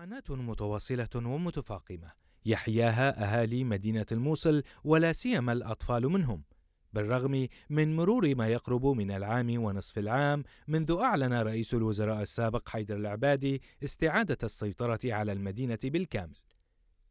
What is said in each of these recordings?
معاناة متواصلة ومتفاقمة يحياها أهالي مدينة الموصل ولا سيما الأطفال منهم بالرغم من مرور ما يقرب من العام ونصف العام منذ أعلن رئيس الوزراء السابق حيدر العبادي استعادة السيطرة على المدينة بالكامل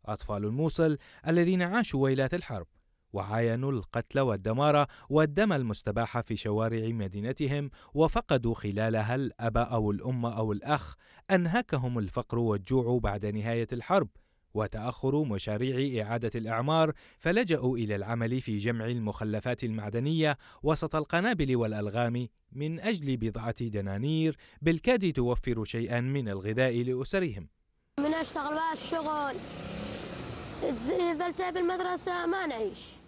أطفال الموصل الذين عاشوا ويلات الحرب وعاينوا القتل والدمار والدم المستباح في شوارع مدينتهم وفقدوا خلالها الأب أو الأم أو الأخ أنهكهم الفقر والجوع بعد نهاية الحرب وتأخر مشاريع إعادة الإعمار فلجأوا إلى العمل في جمع المخلفات المعدنية وسط القنابل والألغام من أجل بضعة دنانير بالكاد توفر شيئا من الغذاء لأسرهم من أشتغل بقى الشغل في المدرسه ما نعيش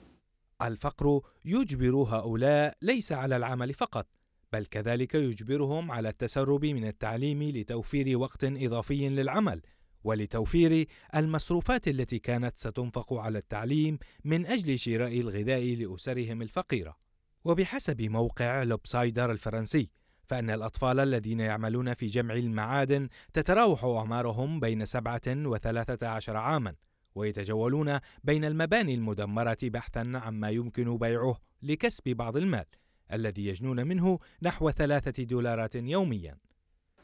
الفقر يجبر هؤلاء ليس على العمل فقط بل كذلك يجبرهم على التسرب من التعليم لتوفير وقت اضافي للعمل ولتوفير المصروفات التي كانت ستنفق على التعليم من اجل شراء الغذاء لاسرهم الفقيره وبحسب موقع لوبسايدر الفرنسي فان الاطفال الذين يعملون في جمع المعادن تتراوح اعمارهم بين سبعه وثلاثه عشر عاما ويتجولون بين المباني المدمرة بحثا عما يمكن بيعه لكسب بعض المال الذي يجنون منه نحو ثلاثة دولارات يوميا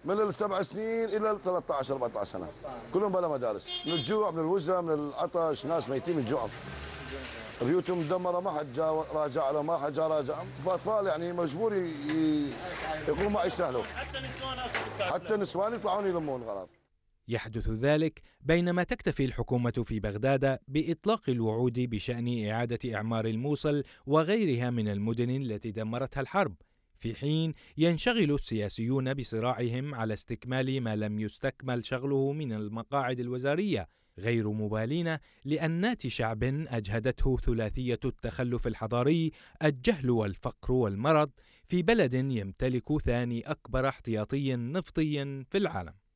من السبع سنين إلى 13 14 سنة كلهم بلا مدارس من الجوع من الوزة من العطش ناس ميتين من الجوع بيوتهم مدمرة ما حد جا راجع له ما حد جا راجع فأطفال يعني مجبور يقوم معي سهله حتى نسوان يطلعون يلمون غراض يحدث ذلك بينما تكتفي الحكومة في بغداد بإطلاق الوعود بشأن إعادة إعمار الموصل وغيرها من المدن التي دمرتها الحرب، في حين ينشغل السياسيون بصراعهم على استكمال ما لم يستكمل شغله من المقاعد الوزارية، غير مبالين لأنات شعب أجهدته ثلاثية التخلف الحضاري، الجهل والفقر والمرض، في بلد يمتلك ثاني أكبر احتياطي نفطي في العالم.